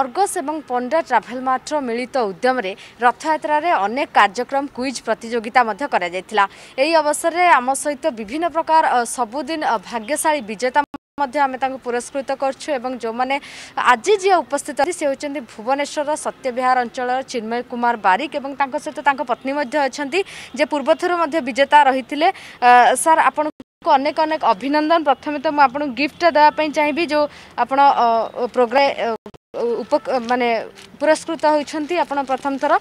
Argus এবং Panda travel মার্টর মিলিত উদ্যমে রথযাত্রার অনেক কার্যক্রম কুইজ প্রতিযোগিতা করা যাই এই অবসরের আমি বিভিন্ন প্রকার সবুদিন ভাগ্যশালী বিজেতা মধ্যে আমি তা পুরস্কৃত করছু এবং যে আজি যে উপস্থিত আছে সে হচ্ছেন ভুবনেশ্বর সত্যবিহার অঞ্চল চিন্ময় কুমার বারিক এবং তাঁর সহ তাঁর পত্নী অনেক যে পূর্বথর বিজেতা রয়েছে স্যার আপনার অনেক অনেক অভিনন্দন প্রথমে তো আপনার গিফ্টটা দেওয়া চাইবি যে আপনার প্রোগ্রাম মানে পুরস্কৃত হয়েছেন আপনার প্রথম থর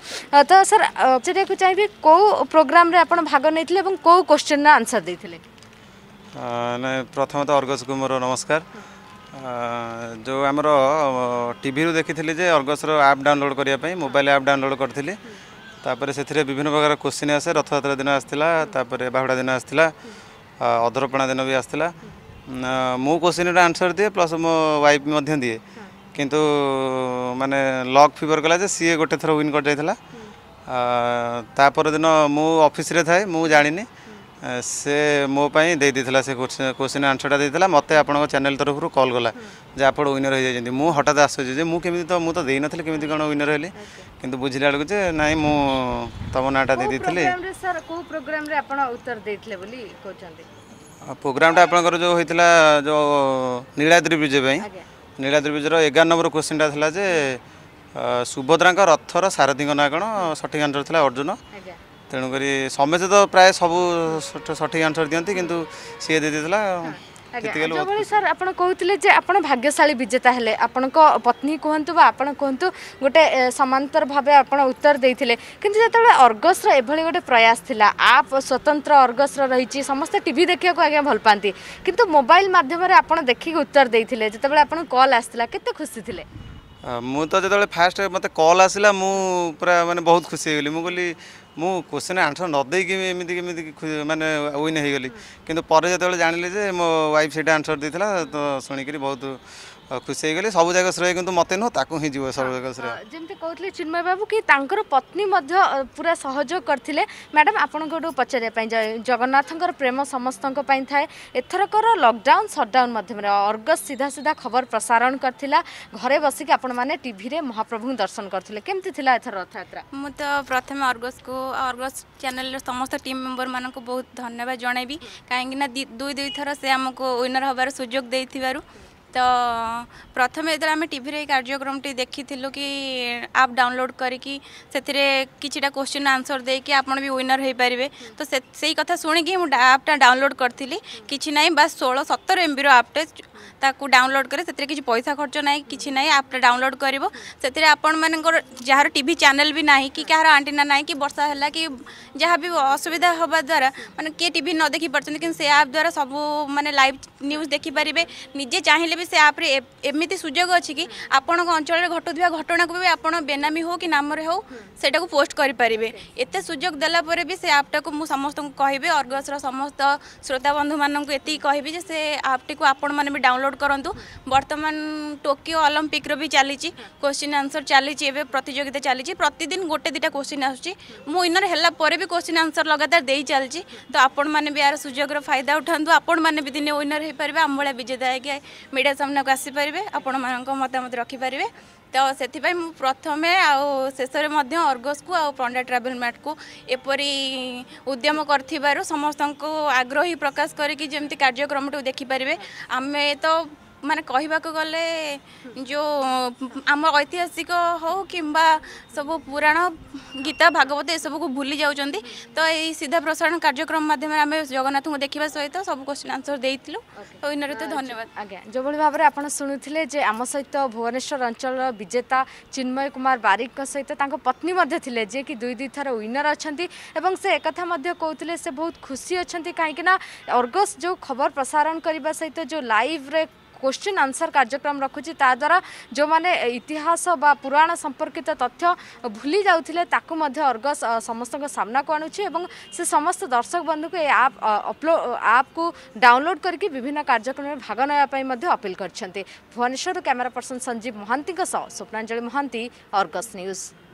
তো স্যার পচারিয়া চাইবি কেউ প্রোগ্রামে আপনার ভাগ নিয়ে এবং কেউ কোশ্চেন আনসার দিয়ে প্রথমত অর্গস কুমার নমস্কার যে আমার টিভি দেখি যে অর্গসর আপ ডাউনলোড করা মোবাইল আপ ডাউনলোড করি তাপরে সে বিভিন্ন প্রকার কোশ্চিন আসে রথযাত্রা দিন আসছিলা তাপরে বাহুড়া দিন আসছিলা অধরপণা দিন বি আসছিলা মু কোশ্চিনটা আনসর দিয়ে প্লস মো ওয়াইফ মধ্যে দিয়ে କିନ୍ତୁ ମାନେ ଲକ୍ ଫିଭର କଲା ଯେ ସିଏ ଗୋଟେ ଥର ୱିନ୍ କରିଯାଇଥିଲା ତା ପରଦିନ ମୁଁ ଅଫିସରେ ଥାଏ ମୁଁ ଜାଣିନି ସେ ମୋ ପାଇଁ ଦେଇଦେଇଥିଲା ସେ କୋଶ୍ଚିନ୍ ଆନ୍ସରଟା ଦେଇଥିଲା ମୋତେ ଆପଣଙ୍କ ଚ୍ୟାନେଲ୍ ତରଫରୁ କଲ୍ କଲା ଯେ ଆପଣ ୱିନର୍ ହୋଇଯାଇଛନ୍ତି ମୁଁ ହଠାତ୍ ଆସୁଛି ଯେ ମୁଁ କେମିତି ତ ମୁଁ ତ ଦେଇନଥିଲି କେମିତି କ'ଣ ୱିନର୍ ହେଲି କିନ୍ତୁ ବୁଝିଲା ବେଳକୁ ଯେ ନାଇଁ ମୁଁ ତମ ନାଁଟା ଦେଇଦେଇଥିଲି ପ୍ରୋଗ୍ରାମଟା ଆପଣଙ୍କର ଯେଉଁ ହୋଇଥିଲା ଯେଉଁ ନୀଳାଦ୍ରି ବିଜୟ ପାଇଁ ନୀଳାଦ୍ରୀ ବିଜୟର ଏଗାର ନମ୍ବର କ୍ୱେଶ୍ଚିନ୍ଟା ଥିଲା ଯେ ସୁଭଦ୍ରାଙ୍କ ରଥର ସାରଥିଙ୍କ ନାଁ କ'ଣ ସଠିକ୍ ଆନ୍ସର ଥିଲା ଅର୍ଜୁନ ତେଣୁକରି ସମସ୍ତେ ତ ପ୍ରାୟ ସବୁ ସଠିକ୍ ଆନ୍ସର ଦିଅନ୍ତି କିନ୍ତୁ ସିଏ ଦେଇଦେଇଥିଲା ଯୋଭଳି ସାର୍ ଆପଣ କହୁଥିଲେ ଯେ ଆପଣ ଭାଗ୍ୟଶାଳୀ ବିଜେତା ହେଲେ ଆପଣଙ୍କ ପତ୍ନୀ କୁହନ୍ତୁ ବା ଆପଣ କୁହନ୍ତୁ ଗୋଟେ ସମାନ୍ତର ଭାବେ ଆପଣ ଉତ୍ତର ଦେଇଥିଲେ କିନ୍ତୁ ଯେତେବେଳେ ଅର୍ଗସ୍ର ଏଭଳି ଗୋଟେ ପ୍ରୟାସ ଥିଲା ଆପ୍ ସ୍ୱତନ୍ତ୍ର ଅର୍ଗସ୍ର ରହିଛି ସମସ୍ତେ ଟିଭି ଦେଖିବାକୁ ଆଜ୍ଞା ଭଲ ପାଆନ୍ତି କିନ୍ତୁ ମୋବାଇଲ ମାଧ୍ୟମରେ ଆପଣ ଦେଖିକି ଉତ୍ତର ଦେଇଥିଲେ ଯେତେବେଳେ ଆପଣଙ୍କୁ କଲ୍ ଆସିଥିଲା କେତେ ଖୁସି ଥିଲେ ମୁଁ ତ ଯେତେବେଳେ ଫାଷ୍ଟ ମୋତେ କଲ୍ ଆସିଲା ମୁଁ ପୁରା ମାନେ ବହୁତ ଖୁସି ହେଇଗଲି ମୁଁ କହିଲି म क्वेशन आन्सर नदेक एमि मैगली जाँने मो वाइफा आन्सर दिन्छुकरी बहुत खुसी सब जग्गा श्रेय जीव सब जो श्रेय जाय जे चिन्मय बाबू कि पत्नी पुरा सहयोग गरिडम आपू पचारे जगन्नाथ प्रेम समस्तै थाए एथरक लकडाउन सट्टाउन माध्यम सीधा सीधा खबर प्रसारण गरिसिकी आएर महाप्रभु दर्शन को ଅର୍ଗସ୍ ଚ୍ୟାନେଲ୍ର ସମସ୍ତ ଟିମ୍ ମେମ୍ବରମାନଙ୍କୁ ବହୁତ ଧନ୍ୟବାଦ ଜଣାଇବି କାହିଁକିନା ଦୁଇ ଦୁଇଥର ସେ ଆମକୁ ୱିନର୍ ହେବାର ସୁଯୋଗ ଦେଇଥିବାରୁ ତ ପ୍ରଥମେ ଯେତେବେଳେ ଆମେ ଟିଭିରେ ଏଇ କାର୍ଯ୍ୟକ୍ରମଟି ଦେଖିଥିଲୁ କି ଆପ୍ ଡାଉନଲୋଡ଼ କରିକି ସେଥିରେ କିଛିଟା କୋଶ୍ଚିନ୍ ଆନ୍ସର ଦେଇକି ଆପଣ ବି ୱିନର୍ ହେଇପାରିବେ ତ ସେଇ କଥା ଶୁଣିକି ମୁଁ ଆପ୍ଟା ଡାଉନଲୋଡ଼ କରିଥିଲି କିଛି ନାହିଁ ବାସ୍ ଷୋହଳ ସତର ଏମ୍ବିର ଆପ୍ଟେ ताकू डाउनलोड करे से किसी पैसा खर्च ना कि ना आप डाउनलोड कर जार टी चेल भी ना कि कह रंटिना ना कि वर्षा है कि जहाँ भी असुविधा हवा द्वारा मानते किए टी न देखी पार्टी कि आप द्वारा सब मानते लाइव न्यूज देखिपर निजे चाहिए भी से आप्रे एमती सुजोग अच्छी आपण अंचल घटुवा घटना को भी आप बेनामी हो कि नाम हो से पोस्ट करेंगे एत सुजोग देलापर भी से आप्टा को मुझे समस्त कहि अर्गस समस्त श्रोता बंधु मानक कहि से आपटी को आपण मैंने भी डाउनलोड ডাউনলোড করতু বর্তমান টোকিও অলিম্পিক্র বি চালছে কোশ্চিন আনসর চালছে এবে প্রতিযোগিতা চালছে প্রতিদিন গোটে দুইটা কোশ্চিন আসুচি মু ইনর হেলা পরে বি কোশ্চিন আনসর লগাতার দিয়ে চালছি তো আপন মানে বি আর সুযোগর ফায়দা উঠান্তু আপন মানে বি দিনে উইনর হয়ে পারবে আম ভাড়া বিজেতা হয়ে মিডিয়া সামনাকে আসিপারে আপন মানুষ মতামত রখিপারে তো সেপাই মু প্রথমে আেষে মধ্যে অর্গসু আন্ডা ট্রাভেল ম্যাটকু এপরি উদ্যম করথিবারু সমস্ত আগ্রহী প্রকাশ করিকি যেমতি কার্যক্রমটি দেখিপারে আমি তো ମାନେ କହିବାକୁ ଗଲେ ଯେଉଁ ଆମ ଐତିହାସିକ ହେଉ କିମ୍ବା ସବୁ ପୁରାଣ ଗୀତା ଭାଗବତ ଏସବୁକୁ ଭୁଲି ଯାଉଛନ୍ତି ତ ଏଇ ସିଧା ପ୍ରସାରଣ କାର୍ଯ୍ୟକ୍ରମ ମାଧ୍ୟମରେ ଆମେ ଜଗନ୍ନାଥଙ୍କୁ ଦେଖିବା ସହିତ ସବୁ କ୍ୱେଶ୍ଚିନ୍ ଆନ୍ସର୍ ଦେଇଥିଲୁ ତ ଧନ୍ୟବାଦ ଆଜ୍ଞା ଯେଉଁଭଳି ଭାବରେ ଆପଣ ଶୁଣୁଥିଲେ ଯେ ଆମ ସହିତ ଭୁବନେଶ୍ୱର ଅଞ୍ଚଳର ବିଜେତା ଚିନ୍ମୟ କୁମାର ବାରିକଙ୍କ ସହିତ ତାଙ୍କ ପତ୍ନୀ ମଧ୍ୟ ଥିଲେ ଯିଏକି ଦୁଇ ଦୁଇ ଥର ୱିନର୍ ଅଛନ୍ତି ଏବଂ ସେ ଏକଥା ମଧ୍ୟ କହୁଥିଲେ ସେ ବହୁତ ଖୁସି ଅଛନ୍ତି କାହିଁକିନା ଅର୍ଗସ୍ ଯେଉଁ ଖବର ପ୍ରସାରଣ କରିବା ସହିତ ଯେଉଁ ଲାଇଭ୍ରେ क्वेश्चन आंसर कार्यक्रम रखुଛି ତାଦ୍ୱାରା ଯେଉଁମାନେ ଇତିହାସ ବା ପୁରାଣ ସମ୍ପର୍କିତ ତଥ୍ୟ ଭୁଲି ଯାଉଥିଲେ ତାକୁ ମଧ୍ୟ ଅର୍ଗସ୍ ସମସ୍ତଙ୍କ ସାମ୍ନାକୁ ଆଣୁଛି ଏବଂ ସେ ସମସ୍ତ ଦର୍ଶକ ବନ୍ଧୁଙ୍କୁ ଏ ଆପ୍ ଅପଲୋ ଆପ୍କୁ ଡାଉନଲୋଡ୍ କରିକି ବିଭିନ୍ନ କାର୍ଯ୍ୟକ୍ରମରେ ଭାଗ ନେବା ପାଇଁ ମଧ୍ୟ ଅପିଲ୍ କରିଛନ୍ତି ଭୁବନେଶ୍ୱରରୁ କ୍ୟାମେରା ପର୍ସନ ସଞ୍ଜୀବ ମହାନ୍ତିଙ୍କ ସହ ସ୍ୱପ୍ନାଞ୍ଜଳି ମହାନ୍ତି ଅର୍ଗସ୍ ନ୍ୟୁଜ୍